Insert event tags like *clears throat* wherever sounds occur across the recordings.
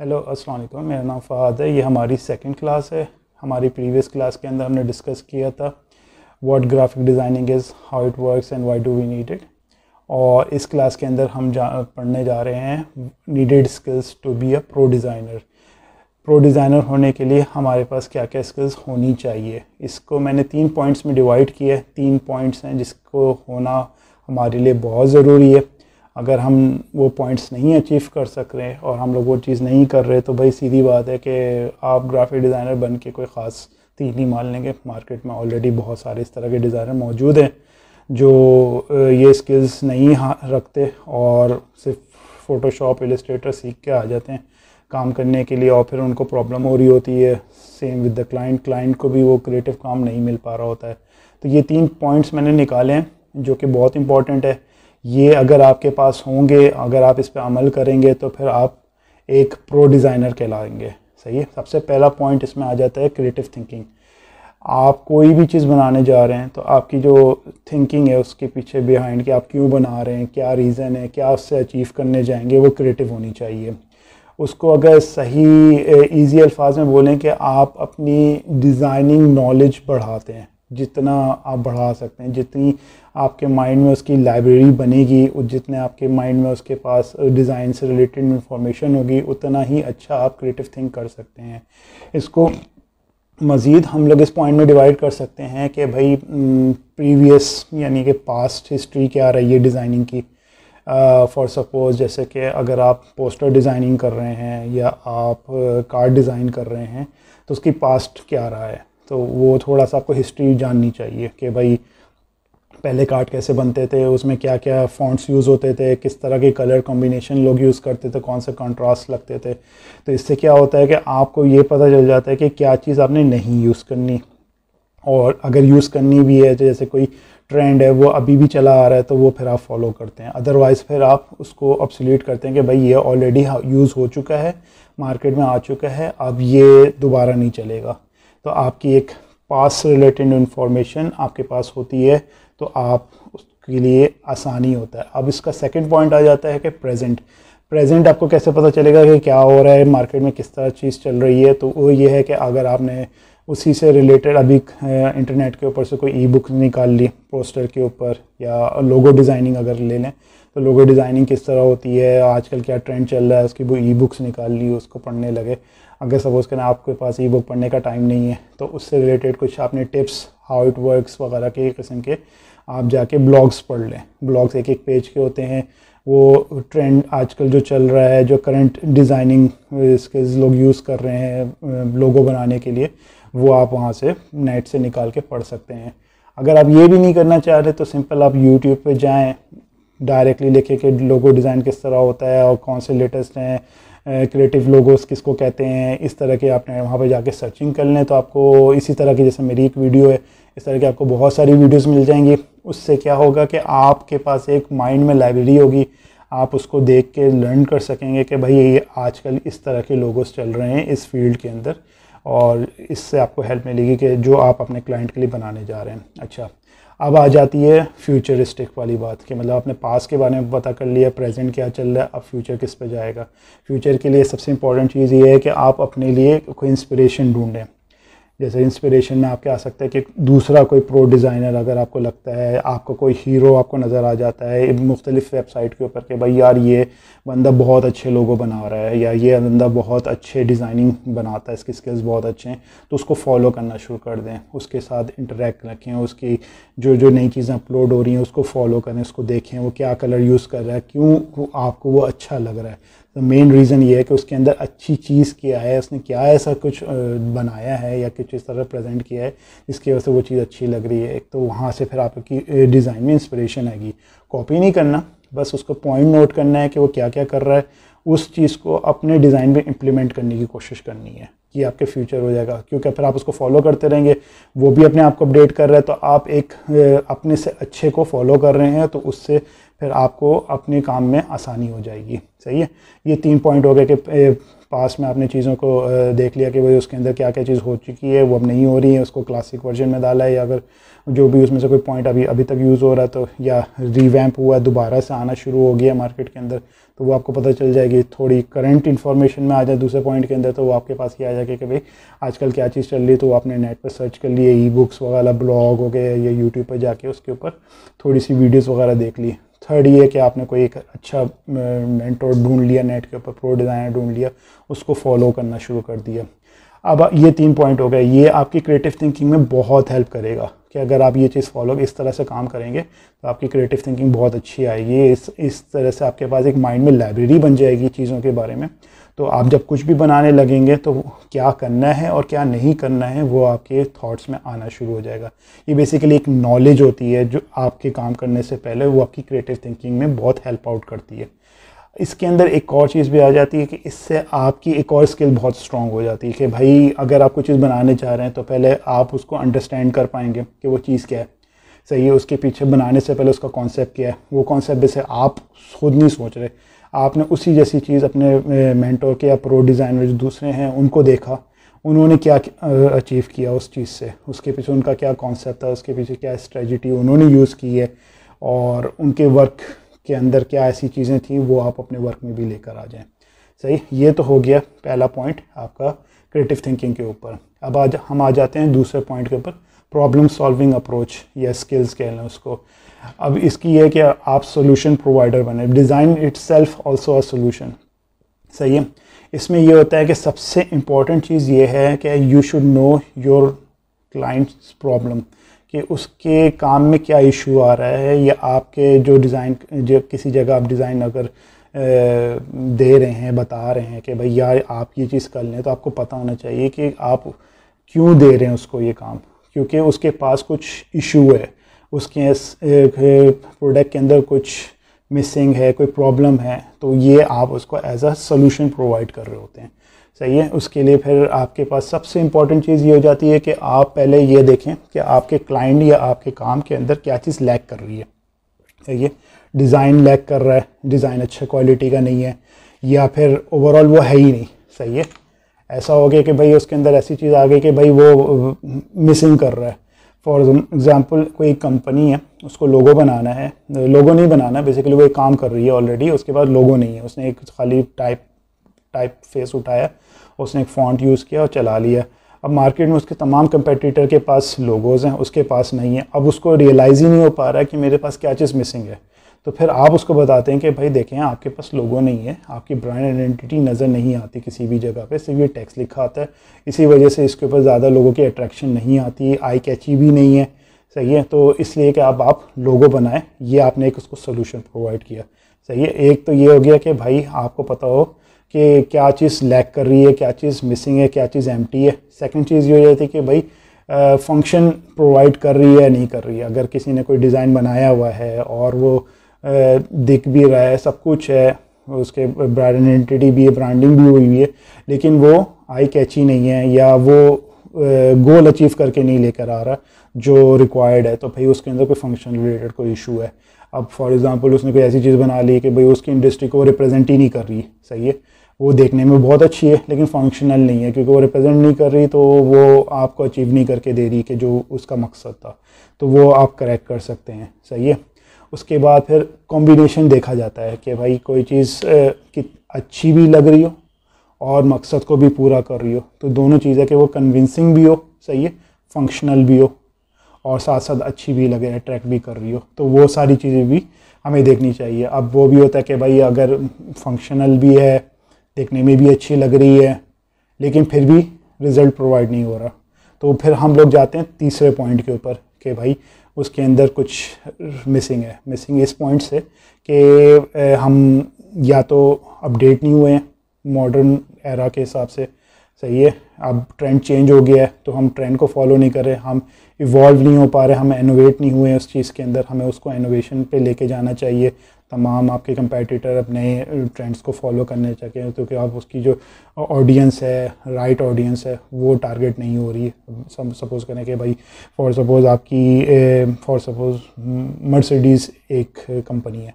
hello अस्सलाम वालेकुम मेरा नाम फहद है ये हमारी सेकंड क्लास है हमारी प्रीवियस क्लास के अंदर हमने डिस्कस किया था what graphic designing is how it works and why do we need it और इस क्लास के अंदर हम जा पढ़ने जा रहे हैं needed skills to be a pro designer pro designer होने के लिए हमारे पास क्या क्या स्किल्स होनी चाहिए इसको मैंने तीन पॉइंट्स में डिवाइड किया है तीन पॉइंट्स हैं जिसको होना हमारे लिए बहुत ज़रूरी है अगर हम वो पॉइंट्स नहीं अचीव कर सक रहे और हम लोग वो चीज़ नहीं कर रहे तो भाई सीधी बात है कि आप ग्राफिक डिज़ाइनर बन के कोई ख़ास तीन ही मान लेंगे मार्केट में ऑलरेडी बहुत सारे इस तरह के डिज़ाइनर मौजूद हैं जो ये स्किल्स नहीं रखते और सिर्फ फ़ोटोशॉप इलस्ट्रेटर सीख के आ जाते हैं काम करने के लिए और फिर उनको प्रॉब्लम हो रही होती है same with the client client को भी वो क्रिएटिव काम नहीं मिल पा रहा होता है तो ये तीन पॉइंट्स मैंने निकाले हैं जो कि बहुत इंपॉर्टेंट है ये अगर आपके पास होंगे अगर आप इस पर अमल करेंगे तो फिर आप एक प्रो डिज़ाइनर कहलाएंगे सही है सबसे पहला पॉइंट इसमें आ जाता है क्रिएटिव थिंकिंग आप कोई भी चीज़ बनाने जा रहे हैं तो आपकी जो थिंकिंग है उसके पीछे बिहाइंड कि आप क्यों बना रहे हैं क्या रीज़न है क्या उससे अचीव करने जाएंगे वो क्रिएटिव होनी चाहिए उसको अगर सही इजी अल्फाज में बोलें कि आप अपनी डिज़ाइनिंग नॉलेज बढ़ाते हैं जितना आप बढ़ा सकते हैं जितनी आपके माइंड में उसकी लाइब्रेरी बनेगी जितने आपके माइंड में उसके पास डिज़ाइन से रिलेटेड इन्फॉर्मेशन होगी उतना ही अच्छा आप क्रिएटिव थिंक कर सकते हैं इसको मज़ीद हम लोग इस पॉइंट में डिवाइड कर सकते हैं कि भाई प्रीवियस यानी कि पास्ट हिस्ट्री क्या रही है डिज़ाइनिंग की फॉर uh, सपोज़ जैसे कि अगर आप पोस्टर डिज़ाइनिंग कर रहे हैं या आप कार्ड डिज़ाइन कर रहे हैं तो उसकी पास्ट क्या रहा है तो वो थोड़ा सा आपको हिस्ट्री जाननी चाहिए कि भाई पहले कार्ड कैसे बनते थे उसमें क्या क्या फॉन्ट्स यूज़ होते थे किस तरह के कलर कॉम्बिनेशन लोग यूज़ करते थे कौन से कंट्रास्ट लगते थे तो इससे क्या होता है कि आपको ये पता चल जाता है कि क्या चीज़ आपने नहीं यूज़ करनी और अगर यूज़ करनी भी है जैसे कोई ट्रेंड है वो अभी भी चला आ रहा है तो वो फिर आप फॉलो करते हैं अदरवाइज़ फिर आप उसको अपसोल्यूट करते हैं कि भाई ये ऑलरेडी यूज़ हो चुका है मार्केट में आ चुका है अब ये दोबारा नहीं चलेगा तो आपकी एक पास रिलेटेड इन्फॉर्मेशन आपके पास होती है तो आप उसके लिए आसानी होता है अब इसका सेकेंड पॉइंट आ जाता है कि प्रेजेंट प्रेजेंट आपको कैसे पता चलेगा कि क्या हो रहा है मार्केट में किस तरह चीज़ चल रही है तो वो ये है कि अगर आपने उसी से रिलेटेड अभी इंटरनेट के ऊपर से कोई ई बुक निकाल ली पोस्टर के ऊपर या लोगो डिज़ाइनिंग अगर ले लें तो लोगो डिज़ाइनिंग किस तरह होती है आजकल क्या ट्रेंड चल रहा है उसकी वो ई बुक्स निकाल ली उसको पढ़ने लगे अगर सपोज़ करना आपके पास ई बुक पढ़ने का टाइम नहीं है तो उससे रिलेटेड कुछ आपने टिप्स हाउ इट वर्कस वगैरह के किस्म के आप जाके ब्लॉग्स पढ़ लें ब्लॉग्स एक एक पेज के होते हैं वो ट्रेंड आजकल जो चल रहा है जो करंट डिज़ाइनिंग स्किल्स लोग यूज़ कर रहे हैं लोगो बनाने के लिए वो आप वहाँ से नेट से निकाल के पढ़ सकते हैं अगर आप ये भी नहीं करना चाह रहे तो सिंपल आप यूट्यूब पे जाएं डायरेक्टली लिखे कि लोगो डिज़ाइन किस तरह होता है और कौन से लेटेस्ट हैं क्रिएटिव लोगोस किसको कहते हैं इस तरह के आपने वहाँ पर जाके सर्चिंग कर लें तो आपको इसी तरह की जैसे मेरी एक वीडियो है इस तरह की आपको बहुत सारी वीडियोस मिल जाएंगी उससे क्या होगा कि आपके पास एक माइंड में लाइब्रेरी होगी आप उसको देख के लर्न कर सकेंगे कि भाई ये आजकल इस तरह के लोगोस चल रहे हैं इस फील्ड के अंदर और इससे आपको हेल्प मिलेगी कि जो आप अपने क्लाइंट के लिए बनाने जा रहे हैं अच्छा अब आ जाती है फ्यूचरिस्टिक वाली बात कि मतलब आपने पास के बारे में पता कर लिया प्रेजेंट क्या चल रहा है अब फ्यूचर किस पे जाएगा फ्यूचर के लिए सबसे इंपॉर्टेंट चीज़ ये है कि आप अपने लिए कोई इंस्पिरेशन ढूंढें जैसे इंस्पिरेशन में आपके आ सकता है कि दूसरा कोई प्रो डिज़ाइनर अगर आपको लगता है आपका कोई हीरो आपको नज़र आ जाता है मुख्तलिफ वेबसाइट के ऊपर कि भाई यार ये बंदा बहुत अच्छे लोगों बना रहा है या ये बंदा बहुत अच्छे डिज़ाइनिंग बनाता है इसके स्किल्स बहुत अच्छे हैं तो उसको फॉलो करना शुरू कर दें उसके साथ इंटरेक्ट रखें उसकी जो जो नई चीज़ें अपलोड हो रही हैं उसको फॉलो करें उसको देखें वो क्या कलर यूज़ कर रहा है क्यों आपको वो अच्छा लग रहा है तो मेन रीज़न ये है कि उसके अंदर अच्छी चीज़ क्या है उसने क्या ऐसा कुछ बनाया है या कुछ इस तरह प्रेजेंट किया है जिसकी वजह से वो चीज़ अच्छी लग रही है एक तो वहाँ से फिर आपकी डिज़ाइन में इंस्परेशन आएगी कॉपी नहीं करना बस उसको पॉइंट नोट करना है कि वो क्या क्या कर रहा है उस चीज़ को अपने डिज़ाइन में इम्प्लीमेंट करने की कोशिश करनी है कि आपके फ्यूचर हो जाएगा क्योंकि फिर आप उसको फॉलो करते रहेंगे वो भी अपने आप को अपडेट कर रहा है तो आप एक अपने से अच्छे को फॉलो कर रहे हैं तो उससे फिर आपको अपने काम में आसानी हो जाएगी सही है ये तीन पॉइंट हो गए कि पास में आपने चीज़ों को देख लिया कि भाई उसके अंदर क्या क्या चीज़ हो चुकी है वो अब नहीं हो रही है उसको क्लासिक वर्जन में डाला है या अगर जो भी उसमें से कोई पॉइंट अभी अभी तक यूज़ हो रहा है तो या रिवैम्प हुआ है दोबारा से आना शुरू हो गया मार्केट के अंदर तो वो आपको पता चल जाएगी थोड़ी करंट इन्फॉर्मेशन में आ जाए दूसरे पॉइंट के अंदर तो वो आपके पास ये आ जाएगा कि भाई आजकल क्या चीज़ चल रही है तो वो आपने नेट पर सर्च कर लिए ई बुक्स वगैरह ब्लॉग हो गए या यूट्यूब पर जाके उसके ऊपर थोड़ी सी वीडियोज़ वगैरह देख ली थर्ड ये कि आपने कोई एक अच्छा मेंटोर ढूंढ लिया नेट के ऊपर प्रो डिज़ाइनर ढूंढ लिया उसको फॉलो करना शुरू कर दिया अब ये तीन पॉइंट हो गए ये आपकी क्रिएटिव थिंकिंग में बहुत हेल्प करेगा कि अगर आप ये चीज़ फॉलो इस तरह से काम करेंगे तो आपकी क्रिएटिव थिंकिंग बहुत अच्छी आएगी इस इस तरह से आपके पास एक माइंड में लाइब्रेरी बन जाएगी चीज़ों के बारे में तो आप जब कुछ भी बनाने लगेंगे तो क्या करना है और क्या नहीं करना है वो आपके थॉट्स में आना शुरू हो जाएगा ये बेसिकली एक नॉलेज होती है जो आपके काम करने से पहले वो आपकी क्रिएटिव थिंकिंग में बहुत हेल्प आउट करती है इसके अंदर एक और चीज़ भी आ जाती है कि इससे आपकी एक और स्किल बहुत स्ट्रॉन्ग हो जाती है कि भाई अगर आप कोई चीज़ बनाने चाह रहे हैं तो पहले आप उसको अंडरस्टैंड कर पाएंगे कि वो चीज़ क्या है सही है उसके पीछे बनाने से पहले उसका कॉन्सेप्ट क्या है वो कॉन्सेप्ट जैसे आप खुद नहीं सोच रहे आपने उसी जैसी चीज़ अपने मैंटो के या प्रो डिज़ाइनर जो दूसरे हैं उनको देखा उन्होंने क्या अचीव किया उस चीज़ से उसके पीछे उनका क्या कॉन्सेप्ट था उसके पीछे क्या स्ट्रेजिटी उन्होंने यूज़ की है और उनके वर्क के अंदर क्या ऐसी चीज़ें थी वो आप अपने वर्क में भी लेकर आ जाएं सही ये तो हो गया पहला पॉइंट आपका क्रिएटिव थिंकिंग के ऊपर अब आज हम आ जाते हैं दूसरे पॉइंट के ऊपर प्रॉब्लम सॉल्विंग अप्रोच या स्किल्स कह लें उसको अब इसकी यह कि आप सोल्यूशन प्रोवाइडर बने design itself also a solution सही है इसमें यह होता है कि सबसे इम्पॉर्टेंट चीज़ ये है कि you should know your client's problem कि उसके काम में क्या इशू आ रहा है या आपके जो डिज़ाइन जो किसी जगह आप डिज़ाइन अगर दे रहे हैं बता रहे हैं कि भाई यार आप ये चीज़ कर लें तो आपको पता होना चाहिए कि आप क्यों दे रहे हैं उसको ये काम क्योंकि उसके पास कुछ इशू है उसके प्रोडक्ट के अंदर कुछ मिसिंग है कोई प्रॉब्लम है तो ये आप उसको एज अ सोल्यूशन प्रोवाइड कर रहे होते हैं सही है उसके लिए फिर आपके पास सबसे इम्पॉर्टेंट चीज़ ये हो जाती है कि आप पहले ये देखें कि आपके क्लाइंट या आपके काम के अंदर क्या चीज़ लैक कर रही है सही है डिज़ाइन लैक कर रहा है डिज़ाइन अच्छा क्वालिटी का नहीं है या फिर ओवरऑल वो है ही नहीं सही है ऐसा हो गया कि भाई उसके अंदर ऐसी चीज़ आ गई कि भाई वो मिसिंग कर रहा है फॉर एग्ज़ाम्पल कोई कंपनी है उसको लोगो बनाना है लोगो नहीं बनाना बेसिकली वो एक काम कर रही है ऑलरेडी उसके बाद लोगो नहीं है उसने एक खाली टाइप टाइप फेस उठाया उसने एक फॉन्ट यूज़ किया और चला लिया अब मार्केट में उसके तमाम कंपेटिटर के पास लोगोज़ हैं उसके पास नहीं है अब उसको रियलाइज़ ही नहीं हो पा रहा है कि मेरे पास क्या चीज़ मिसिंग है तो फिर आप उसको बताते हैं कि भाई देखें आपके पास लोगो नहीं है आपकी ब्रांड आइडेंटिटी नज़र नहीं आती किसी भी जगह पे सिर्फ ये टैक्स लिखा आता है इसी वजह से इसके ऊपर ज़्यादा लोगों की अट्रैक्शन नहीं आती आई कैची भी नहीं है सही है तो इसलिए कि आप आप लोगो बनाएं ये आपने एक उसको सोल्यूशन प्रोवाइड किया सही है एक तो ये हो गया कि भाई आपको पता हो कि क्या चीज़ लैक कर रही है क्या चीज़ मिसिंग है क्या चीज़ एम है सेकेंड चीज़ ये हो जाती है कि भाई फंक्शन प्रोवाइड कर रही है नहीं कर रही है अगर किसी ने कोई डिज़ाइन बनाया हुआ है और वो दिख भी रहा है सब कुछ है उसके ब्रांड आइडेंटिटी भी है ब्रांडिंग भी हुई हुई है लेकिन वो आई कैची नहीं है या वो गोल अचीव करके नहीं लेकर आ रहा जो रिक्वायर्ड है तो भाई उसके अंदर कोई फंक्शन रिलेटेड कोई इशू है अब फॉर एग्ज़ाम्पल उसने कोई ऐसी चीज़ बना ली कि भाई उसकी इंडस्ट्री को रिप्रेजेंट ही नहीं कर रही सही है वो देखने में बहुत अच्छी है लेकिन फंक्शनल नहीं है क्योंकि वो रिप्रेजेंट नहीं कर रही तो वो आपको अचीव नहीं करके दे रही कि जो उसका मकसद था तो वो आप करेक्ट कर सकते हैं सही है उसके बाद फिर कॉम्बिनेशन देखा जाता है कि भाई कोई चीज़ की अच्छी भी लग रही हो और मकसद को भी पूरा कर रही हो तो दोनों चीज़ें कि वो कन्विंसिंग भी हो सही है फंक्शनल भी हो और साथ साथ अच्छी भी लगे अट्रैक्ट भी कर रही हो तो वो सारी चीज़ें भी हमें देखनी चाहिए अब वो भी होता है कि भाई अगर फंक्शनल भी है देखने में भी अच्छी लग रही है लेकिन फिर भी रिज़ल्ट प्रोवाइड नहीं हो रहा तो फिर हम लोग जाते हैं तीसरे पॉइंट के ऊपर कि भाई उसके अंदर कुछ मिसिंग है मिसिंग इस पॉइंट से कि हम या तो अपडेट नहीं हुए हैं मॉडर्न एरा के हिसाब से सही है अब ट्रेंड चेंज हो गया है तो हम ट्रेंड को फॉलो नहीं कर रहे हम इवॉल्व नहीं हो पा रहे हम इनोवेट नहीं हुए हैं उस चीज़ के अंदर हमें उसको इनोवेशन पे लेके जाना चाहिए तमाम आपके कंपेटिटर अपने ट्रेंड्स को फॉलो करने चाहिए क्योंकि आप उसकी जो ऑडियंस है राइट ऑडियंस है वो टारगेट नहीं हो रही है सपोज़ करें कि भाई फॉर सपोज़ आपकी फॉर सपोज़ मर्सिडीज़ एक कंपनी है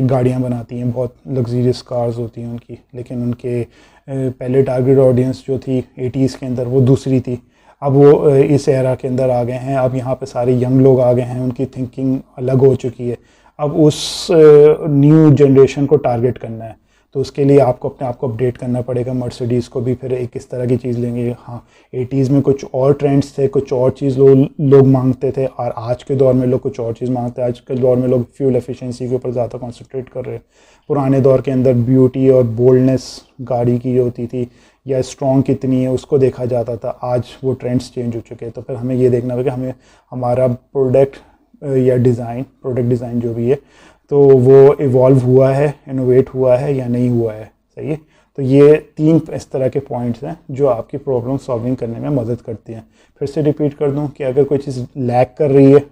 एक गाड़ियाँ बनाती हैं बहुत लग्जरियस कार्स होती हैं उनकी लेकिन उनके पहले टारगेट ऑडियंस जो थी एटीज़ के अंदर वो दूसरी थी अब वो इस एरा के अंदर आ गए हैं अब यहाँ पे सारे यंग लोग आ गए हैं उनकी थिंकिंग अलग हो चुकी है अब उस न्यू जनरेशन को टारगेट करना है तो उसके लिए आपको अपने आप को अपडेट करना पड़ेगा मर्सिडीज़ को भी फिर एक इस तरह की चीज़ लेंगे हाँ एटीज़ में कुछ और ट्रेंड्स थे कुछ और चीज़ लोग लोग मांगते थे और आज के दौर में लोग कुछ और चीज़ मांगते हैं आज के दौर में लोग फ्यूल एफिशिएंसी के ऊपर ज़्यादा कॉन्सनट्रेट कर रहे हैं पुराने दौर के अंदर ब्यूटी और बोल्डनेस गाड़ी की होती थी या स्ट्रॉन्ग कितनी है उसको देखा जाता था आज वो ट्रेंड्स चेंज हो चुके हैं तो फिर हमें ये देखना होगा कि हमें हमारा प्रोडक्ट या डिज़ाइन प्रोडक्ट डिज़ाइन जो भी है तो वो इवॉल्व हुआ है इनोवेट हुआ है या नहीं हुआ है सही है तो ये तीन इस तरह के पॉइंट्स हैं जो आपकी प्रॉब्लम सॉल्विंग करने में मदद करती हैं फिर से रिपीट कर दूं कि अगर कोई चीज़ लैक कर रही है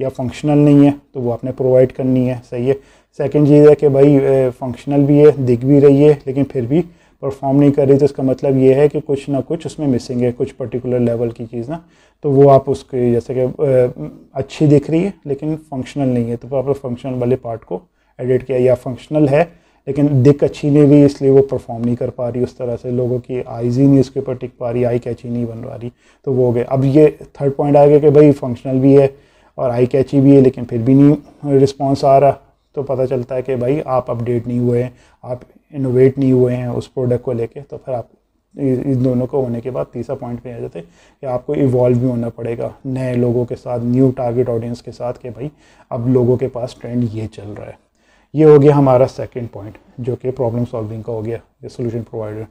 या फंक्शनल नहीं है तो वो आपने प्रोवाइड करनी है सही है सेकंड चीज़ है कि भाई फंक्शनल भी है दिख भी रही है लेकिन फिर भी परफॉर्म नहीं कर रही तो इसका मतलब ये है कि कुछ ना कुछ उसमें मिसिंग है कुछ पर्टिकुलर लेवल की चीज़ ना तो वो आप उसके जैसे कि अच्छी दिख रही है लेकिन फंक्शनल नहीं है तो आपने फंक्शनल वाले पार्ट को एडिट किया या फंक्शनल है लेकिन दिक अच्छी नहीं हुई इसलिए वो परफॉर्म नहीं कर पा रही उस तरह से लोगों की आइज़ ही नहीं उसके ऊपर टिक पा रही आई कैची नहीं बन पा रही तो वो हो गया अब ये थर्ड पॉइंट आ गया कि भाई फंक्शनल भी है और आई कैची भी है लेकिन फिर भी नहीं रिस्पॉन्स आ रहा तो पता चलता है कि भाई आप अपडेट नहीं हुए हैं आप इनोवेट नहीं हुए हैं उस प्रोडक्ट को लेके तो फिर आप इन दोनों को होने के बाद तीसरा पॉइंट पे आ जाते हैं कि आपको इवॉल्व भी होना पड़ेगा नए लोगों के साथ न्यू टारगेट ऑडियंस के साथ कि भाई अब लोगों के पास ट्रेंड ये चल रहा है ये हो गया हमारा सेकेंड पॉइंट जो कि प्रॉब्लम सॉल्विंग का हो गया ये सोल्यूशन प्रोवाइडर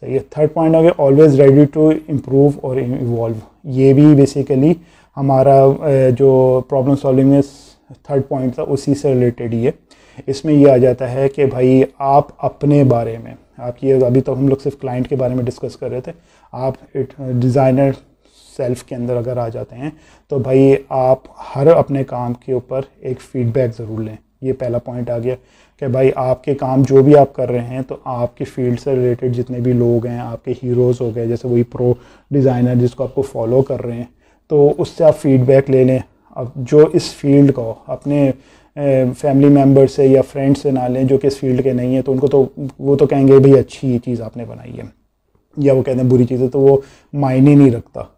सही है थर्ड पॉइंट हो गया ऑलवेज रेडी टू इम्प्रूव और इवॉल्व ये भी बेसिकली हमारा जो प्रॉब्लम सॉल्विंग में थर्ड पॉइंट था उसी से रिलेटेड ये इसमें ये आ जाता है कि भाई आप अपने बारे में आपकी अभी तो हम लोग सिर्फ क्लाइंट के बारे में डिस्कस कर रहे थे आप डिज़ाइनर सेल्फ के अंदर अगर आ जाते हैं तो भाई आप हर अपने काम के ऊपर एक फ़ीडबैक ज़रूर लें ये पहला पॉइंट आ गया कि भाई आपके काम जो भी आप कर रहे हैं तो आपके फील्ड से रिलेटेड जितने भी लोग हैं आपके हीरोज़ हो गए जैसे वही प्रो डिज़ाइनर जिसको आपको फॉलो कर रहे हैं तो उससे आप फीडबैक ले लें अब जो इस फील्ड को अपने फैमिली मेम्बर से या फ्रेंड से ना लें जो कि इस फील्ड के नहीं है तो उनको तो वो तो कहेंगे भाई अच्छी चीज़ आपने बनाई है या वो कहते हैं बुरी चीज़ है तो वो मायने नहीं रखता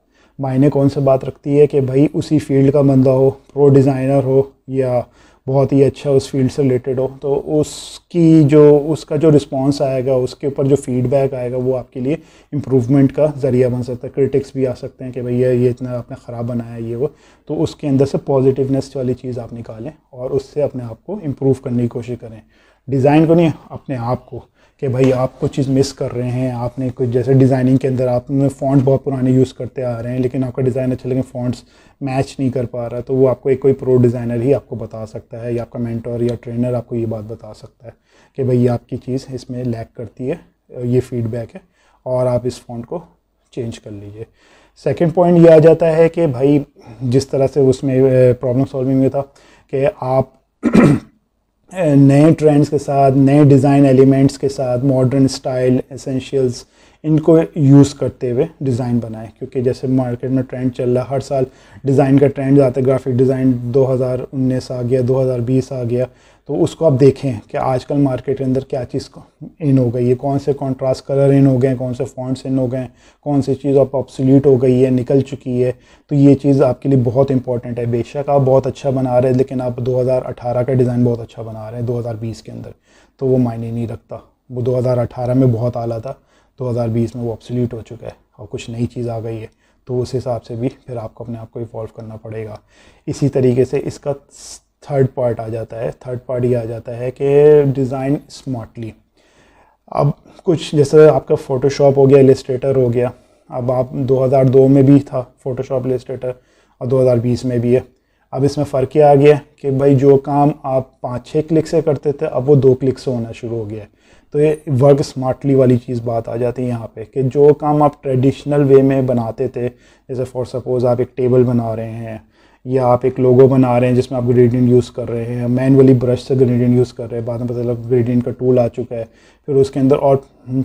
मायने कौन से बात रखती है कि भाई उसी फील्ड का बंदा हो प्रो डिज़ाइनर हो या बहुत ही अच्छा उस फील्ड से रिलेटेड हो तो उसकी जो उसका जो रिस्पांस आएगा उसके ऊपर जो फीडबैक आएगा वो आपके लिए इम्प्रूवमेंट का ज़रिया बन सकता है क्रिटिक्स भी आ सकते हैं कि भैया ये इतना आपने ख़राब बनाया ये वो तो उसके अंदर से पॉजिटिवनेस वाली चीज़ आप निकालें और उससे अपने आप को इम्प्रूव करने की कोशिश करें डिज़ाइन को नहीं अपने आप को कि भाई आप कुछ चीज़ मिस कर रहे हैं आपने कुछ जैसे डिज़ाइनिंग के अंदर आप फ़ॉन्ट बहुत पुराने यूज़ करते आ रहे हैं लेकिन आपका डिज़ाइन अच्छा लेकिन फ़ॉन्ट्स मैच नहीं कर पा रहा तो वो आपको एक कोई प्रो डिज़ाइनर ही आपको बता सकता है या आपका मैंटोर या ट्रेनर आपको ये बात बता सकता है कि भाई ये आपकी चीज़ इसमें लैक करती है ये फीडबैक है और आप इस फ़ॉन्ट को चेंज कर लीजिए सेकेंड पॉइंट ये आ जाता है कि भाई जिस तरह से उसमें प्रॉब्लम सॉल्विंग में था कि आप *clears throat* नए ट्रेंड्स के साथ नए डिज़ाइन एलिमेंट्स के साथ मॉडर्न स्टाइल एसेंशियल्स इनको यूज़ करते हुए डिज़ाइन बनाएं क्योंकि जैसे मार्केट में ट्रेंड चल रहा है हर साल डिज़ाइन का ट्रेंड आता है ग्राफिक डिज़ाइन 2019 आ गया 2020 आ गया तो उसको आप देखें कि आजकल मार्केट के अंदर क्या चीज़ इन हो गई है कौन से कॉन्ट्रास्ट कलर इन हो गए कौन से फॉन्ट्स इन हो गए कौन सी चीज़ आप ऑप्सोल्यूट हो गई है निकल चुकी है तो ये चीज़ आपके लिए बहुत इंपॉर्टेंट है बेशक आप बहुत अच्छा बना रहे हैं लेकिन आप 2018 का डिज़ाइन बहुत अच्छा बना रहे हैं दो के अंदर तो वो मायने नहीं रखता वो दो में बहुत आला था दो में वो ऑप्सोल्यूट हो चुका है और कुछ नई चीज़ आ गई है तो उस हिसाब से भी फिर आपको अपने आप को इवॉल्व करना पड़ेगा इसी तरीके से इसका थर्ड पार्ट आ जाता है थर्ड पार्ट ये आ जाता है कि डिज़ाइन स्मार्टली अब कुछ जैसे आपका फ़ोटोशॉप हो गया एलिस्ट्रेटर हो गया अब आप 2002 में भी था फ़ोटोशॉप एलिस्ट्रेटर और 2020 में भी है अब इसमें फ़र्क ये आ गया कि भाई जो काम आप पाँच छः क्लिक से करते थे अब वो दो क्लिक से होना शुरू हो गया है तो ये वर्क स्मार्टली वाली चीज़ बात आ जाती है यहाँ पे कि जो काम आप ट्रेडिशनल वे में बनाते थे जैसे फॉर सपोज़ आप एक टेबल बना रहे हैं या आप एक लोगो बना रहे हैं जिसमें आप ग्रेडियंट यूज़ कर रहे हैं मैनुअली ब्रश से ग्रेडियंट यूज़ कर रहे हैं बाद में पता ग्रेडियंट का टूल आ चुका है फिर उसके अंदर और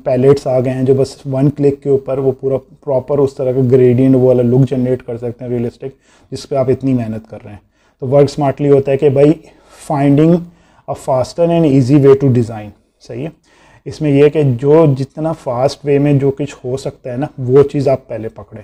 पैलेट्स आ गए हैं जो बस वन क्लिक के ऊपर वो पूरा प्रॉपर उस तरह का ग्रेडियंट वो वाला लुक जनरेट कर सकते हैं रियलिस्टिक जिस पर आप इतनी मेहनत कर रहे हैं तो वर्क स्मार्टली होता है कि भाई finding a faster and easy way to design सही है इसमें यह है कि जो जितना फास्ट वे में जो कुछ हो सकता है ना वो चीज़ आप पहले पकड़ें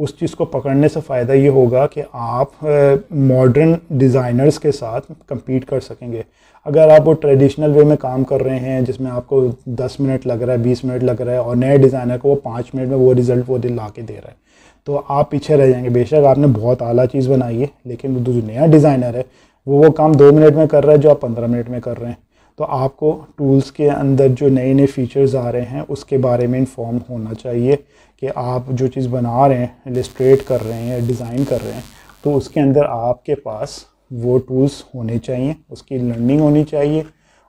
उस चीज़ को पकड़ने से फ़ायदा ये होगा कि आप मॉडर्न डिज़ाइनर्स के साथ कम्पीट कर सकेंगे अगर आप वो ट्रेडिशनल वे में काम कर रहे हैं जिसमें आपको 10 मिनट लग रहा है 20 मिनट लग रहा है और नए डिज़ाइनर को वो पाँच मिनट में वो रिज़ल्ट वो दिल ला के दे रहा है तो आप पीछे रह जाएंगे बेशक आपने बहुत आला चीज़ बनाई है लेकिन जो नया डिज़ाइनर है वो वो काम दो मिनट में कर रहा है जो आप पंद्रह मिनट में कर रहे हैं तो आपको टूल्स के अंदर जो नए नए फीचर्स आ रहे हैं उसके बारे में इंफॉर्म होना चाहिए कि आप जो चीज़ बना रहे हैं इलिस्ट्रेट कर रहे हैं या डिज़ाइन कर रहे हैं तो उसके अंदर आपके पास वो टूल्स होने चाहिए उसकी लर्निंग होनी चाहिए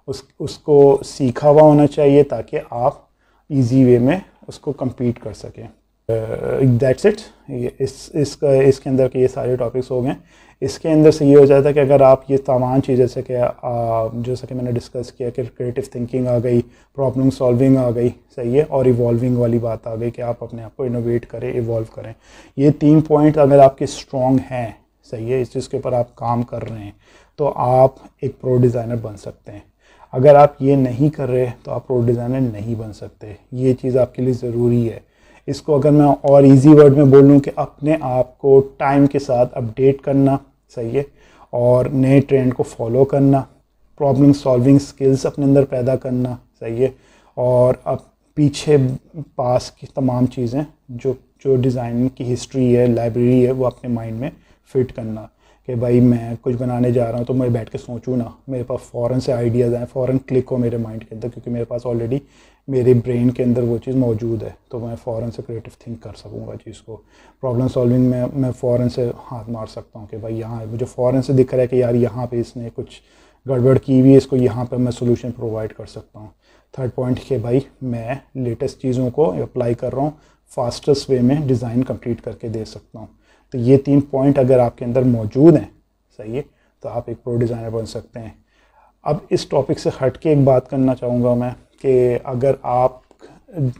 उस उसको सीखा हुआ होना चाहिए ताकि आप इजी वे में उसको कंप्लीट कर सकें दैट्स uh, इट इस इसका uh, इसके अंदर के ये सारे टॉपिक्स हो गए इसके अंदर से ये हो जाता है कि अगर आप ये तमाम चीज़ जैसे कि uh, जैसे कि मैंने डिस्कस किया कि क्रिएटिव थिंकिंग आ गई प्रॉब्लम सॉल्विंग आ गई सही है और इवॉल्विंग वाली बात आ गई कि आप अपने आप को इनोवेट करें इवॉल्व करें ये तीन पॉइंट अगर आपके स्ट्रॉन्ग हैं सही है इस चीज़ के ऊपर आप काम कर रहे हैं तो आप एक प्रो डिज़ाइनर बन सकते हैं अगर आप ये नहीं कर रहे तो आप प्रो डिज़ाइनर नहीं बन सकते ये चीज़ आपके लिए ज़रूरी है इसको अगर मैं और इजी वर्ड में बोलूँ कि अपने आप को टाइम के साथ अपडेट करना सही है और नए ट्रेंड को फॉलो करना प्रॉब्लम सॉल्विंग स्किल्स अपने अंदर पैदा करना सही है और अब पीछे पास की तमाम चीज़ें जो जो डिज़ाइन की हिस्ट्री है लाइब्रेरी है वो अपने माइंड में फिट करना कि भाई मैं कुछ बनाने जा रहा हूँ तो मैं बैठ के सोचूँ ना मेरे पास फ़ौरन से आइडियाज़ आएँ फ़ौरन क्लिक हो मेरे माइंड के अंदर क्योंकि मेरे पास ऑलरेडी मेरे ब्रेन के अंदर वो चीज़ मौजूद है तो मैं फ़ौरन से क्रिएटिव थिंक कर सकूँगा चीज़ को प्रॉब्लम सॉल्विंग में मैं फ़ौरन से हाथ मार सकता हूँ कि भाई यहाँ मुझे फ़ौरन से दिख रहा है कि यार यहाँ पर इसने कुछ गड़बड़ की हुई है इसको यहाँ पर मैं सोल्यूशन प्रोवाइड कर सकता हूँ थर्ड पॉइंट कि भाई मैं लेटेस्ट चीज़ों को अप्लाई कर रहा हूँ फास्टेस्ट वे में डिज़ाइन कंप्लीट करके दे सकता हूँ तो ये तीन पॉइंट अगर आपके अंदर मौजूद हैं सही है तो आप एक प्रो डिज़ाइनर बन सकते हैं अब इस टॉपिक से हट के एक बात करना चाहूँगा मैं कि अगर आप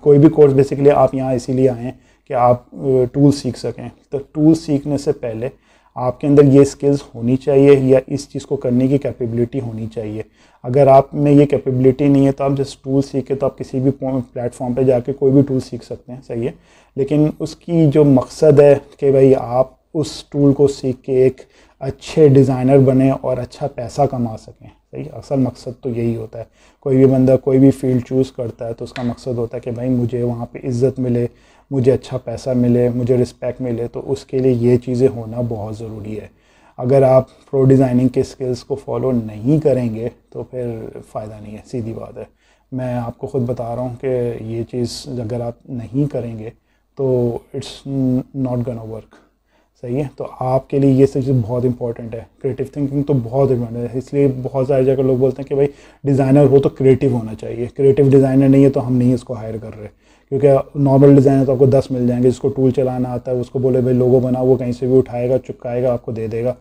कोई भी कोर्स बेसिकली आप यहाँ इसीलिए आए हैं कि आप टूल सीख सकें तो टूल सीखने से पहले आपके अंदर ये स्किल्स होनी चाहिए या इस चीज़ को करने की कैपेबिलिटी होनी चाहिए अगर आप में ये कैपेबिलिटी नहीं है तो आप जस्ट टूल सीखे तो आप किसी भी प्लेटफॉर्म पे जाके कोई भी टूल सीख सकते हैं सही है लेकिन उसकी जो मकसद है कि भाई आप उस टूल को सीख के एक अच्छे डिज़ाइनर बने और अच्छा पैसा कमा सकें सही असल मकसद तो यही होता है कोई भी बंदा कोई भी फील्ड चूज़ करता है तो उसका मकसद होता है कि भाई मुझे वहाँ पर इज़्ज़त मिले मुझे अच्छा पैसा मिले मुझे रिस्पेक्ट मिले तो उसके लिए ये चीज़ें होना बहुत ज़रूरी है अगर आप प्रो डिज़ाइनिंग के स्किल्स को फॉलो नहीं करेंगे तो फिर फ़ायदा नहीं है सीधी बात है मैं आपको ख़ुद बता रहा हूँ कि ये चीज़ अगर आप नहीं करेंगे तो इट्स नॉट गन वर्क सही है तो आपके लिए ये सब चीज़ बहुत इंपॉर्टेंट है क्रिएटिव थिंकिंग तो बहुत इंपॉर्टेंट है इसलिए बहुत सारी जगह लोग बोलते हैं कि भाई डिज़ाइनर हो तो क्रिएटिव होना चाहिए क्रिएटिव डिज़ाइनर नहीं है तो हम नहीं इसको हायर कर रहे क्योंकि नॉर्मल डिज़ाइन है तो आपको दस मिल जाएंगे जिसको टूल चलाना आता है उसको बोले भाई लोगो बनाओ वो कहीं से भी उठाएगा चुपकाएगा आपको दे देगा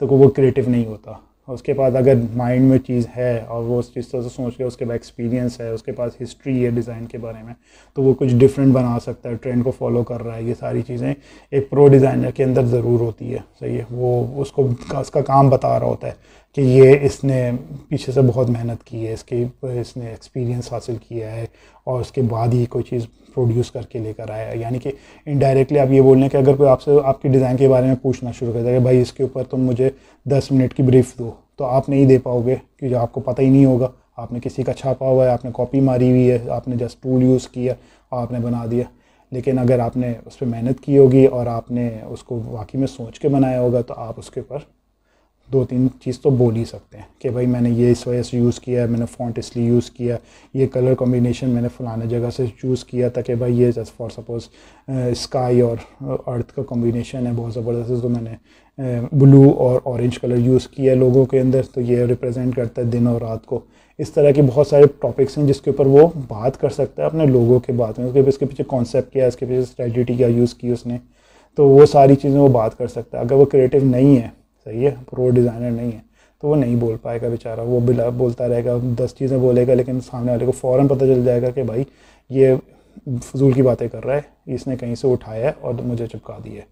तो वो क्रिएटिव नहीं होता उसके पास अगर माइंड में चीज़ है और वो उस चीज़ से सोच के उसके पास एक्सपीरियंस है उसके पास हिस्ट्री है डिज़ाइन के बारे में तो वो कुछ डिफरेंट बना सकता है ट्रेंड को फॉलो कर रहा है ये सारी चीज़ें एक प्रो डिज़ाइनर के अंदर ज़रूर होती है सही है वो उसको उसका काम बता रहा होता है कि ये इसने पीछे से बहुत मेहनत की है इसके इसने एक्सपीरियंस हासिल किया है और उसके बाद ही कोई चीज़ प्रोड्यूस करके लेकर आया है यानी कि इनडायरेक्टली आप ये बोल रहे हैं कि अगर कोई आपसे आपके डिज़ाइन के बारे में पूछना शुरू कर देगा भाई इसके ऊपर तुम मुझे दस मिनट की ब्रीफ दो तो आप नहीं दे पाओगे क्योंकि आपको पता ही नहीं होगा आपने किसी का छापा हुआ है आपने कॉपी मारी हुई है आपने जस्ट टूल यूज़ किया और आपने बना दिया लेकिन अगर आपने उस पर मेहनत की होगी और आपने उसको वाकई में सोच के बनाया होगा तो आप उसके ऊपर दो तीन चीज़ तो बोल ही सकते हैं कि भाई मैंने ये इस वजह से यूज़ किया है मैंने फ़ॉन्ट इसलिए यूज़ किया ये कलर कॉम्बिनेशन मैंने फ़लाने जगह से चूज़ किया था कि भाई ये जस्ट फॉर सपोज़ स्काई और अर्थ का कॉम्बिनेशन है बहुत ज़बरदस्त तो मैंने ब्लू और ऑरेंज कलर यूज़ किया है लोगों के अंदर तो ये रिप्रेजेंट करता है दिन और रात को इस तरह के बहुत सारे टॉपिक्स हैं जिसके ऊपर वो बात कर सकता है अपने लोगों के बात में उसके इसके पीछे कॉन्सेप्ट क्या है इसके पीछे स्ट्रेटी क्या यूज़ की उसने तो वो सारी चीज़ें वो बात कर सकता है अगर वो क्रिएटिव नहीं है सही है प्रो डिज़ाइनर नहीं है तो वो नहीं बोल पाएगा बेचारा वो बिला बोलता रहेगा दस चीज़ें बोलेगा लेकिन सामने वाले को फ़ौर पता चल जाएगा कि भाई ये फजूल की बातें कर रहा है इसने कहीं से उठाया है और मुझे चिपका दिया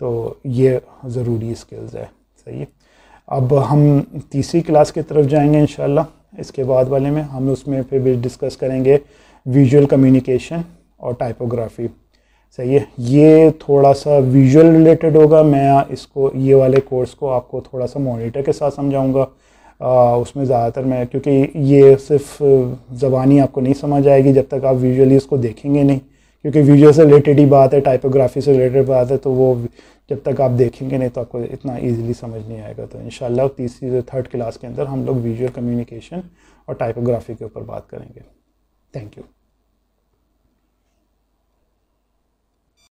तो ये ज़रूरी स्किल्स है सही है अब हम तीसरी क्लास की तरफ जाएंगे इन इसके बाद वाले में हम उसमें फिर भी डिस्कस करेंगे विजुअल कम्युनिकेशन और टाइपोग्राफी सही है ये थोड़ा सा विजुअल रिलेटेड होगा मैं इसको ये वाले कोर्स को आपको थोड़ा सा मॉनिटर के साथ समझाऊंगा उसमें ज़्यादातर मैं क्योंकि ये सिर्फ ज़बानी आपको नहीं समझ आएगी जब तक आप विजुअली इसको देखेंगे नहीं क्योंकि विजुअल से रिलेटेड ही बात है टाइपोग्राफी से रिलेटेड बात है तो वो जब तक आप देखेंगे नहीं तो आपको इतना ईजिली समझ नहीं आएगा तो इन तीसरी से थर्ड क्लास के अंदर हम लोग विजुअल कम्युनिकेशन और टाइपोग्राफी के ऊपर बात करेंगे थैंक यू